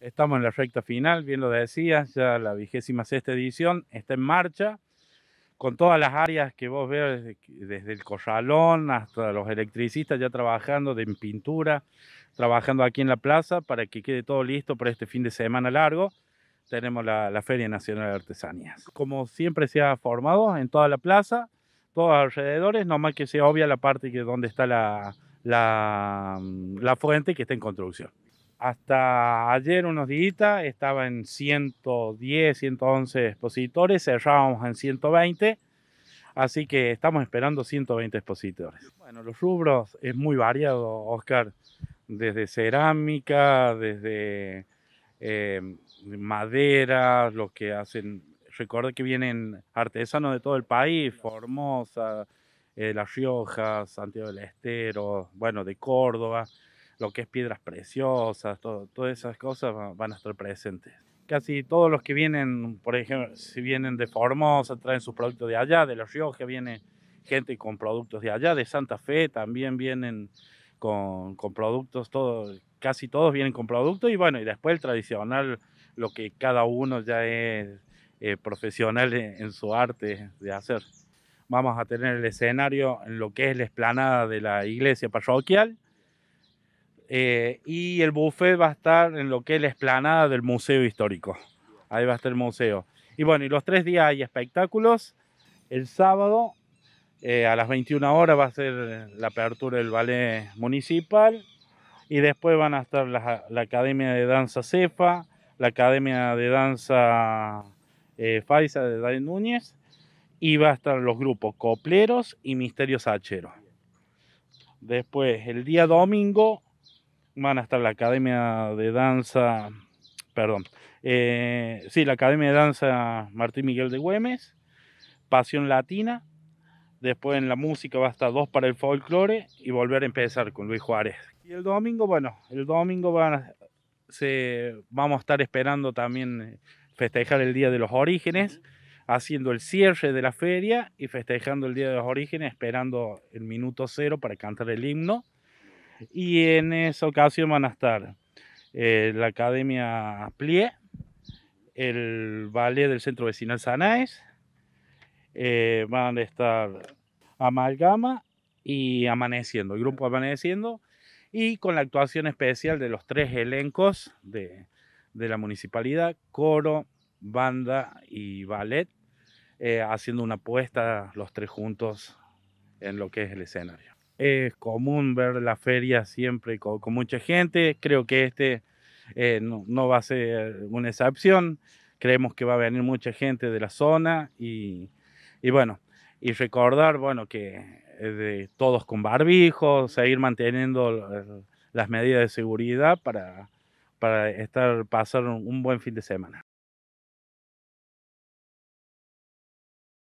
Estamos en la recta final, bien lo decías, ya la vigésima sexta edición está en marcha, con todas las áreas que vos ves, desde el corralón hasta los electricistas ya trabajando en pintura, trabajando aquí en la plaza para que quede todo listo para este fin de semana largo. Tenemos la, Feria Nacional de Artesanías. Como siempre se ha formado en toda la plaza, todos alrededores, nomás que sea obvia la parte que donde está la, la fuente que está en construcción. Hasta ayer, unos días, estaba en 110, 111 expositores, cerrábamos en 120, así que estamos esperando 120 expositores. Bueno, los rubros es muy variado, Oscar, desde cerámica, desde eh, madera, los que hacen, recuerda que vienen artesanos de todo el país, Formosa, eh, Las Riojas, Santiago del Estero, bueno, de Córdoba lo que es piedras preciosas, todas esas cosas van a estar presentes. Casi todos los que vienen, por ejemplo, si vienen de Formosa, traen sus productos de allá, de Los que viene gente con productos de allá, de Santa Fe también vienen con, con productos, todo, casi todos vienen con productos y bueno, y después el tradicional, lo que cada uno ya es eh, profesional en, su arte de hacer. Vamos a tener el escenario en lo que es la esplanada de la iglesia parroquial eh, y el buffet va a estar en lo que es la esplanada del Museo Histórico. Ahí va a estar el museo. Y bueno, y los tres días hay espectáculos. El sábado eh, a las 21 horas va a ser la apertura del ballet municipal. Y después van a estar la, Academia de Danza Cefa, la Academia de Danza eh, Faisa de Daniel Núñez. Y va a estar los grupos Copleros y Misterios Hacheros. Después, el día domingo van a estar la Academia de Danza, perdón, eh, sí, la Academia de Danza Martín Miguel de Güemes, Pasión Latina, después en la música va a estar dos para el folclore y volver a empezar con Luis Juárez. Y el domingo, bueno, el domingo vamos a estar esperando también eh, festejar el Día de los Orígenes, haciendo el cierre de la feria y festejando el Día de los Orígenes, esperando el minuto cero para cantar el himno y en esa ocasión van a estar eh, la Academia Plie, el Ballet del Centro Vecinal Sanaes, eh, van a estar Amalgama y Amaneciendo, el grupo Amaneciendo, y con la actuación especial de los tres elencos de, la municipalidad, coro, banda y ballet, eh, haciendo una apuesta los tres juntos en lo que es el escenario es común ver la feria siempre con, mucha gente. Creo que este eh, no, va a ser una excepción. Creemos que va a venir mucha gente de la zona y, bueno, y recordar, bueno, que eh, de, todos con barbijos, seguir manteniendo las medidas de seguridad para, para estar, pasar un buen fin de semana.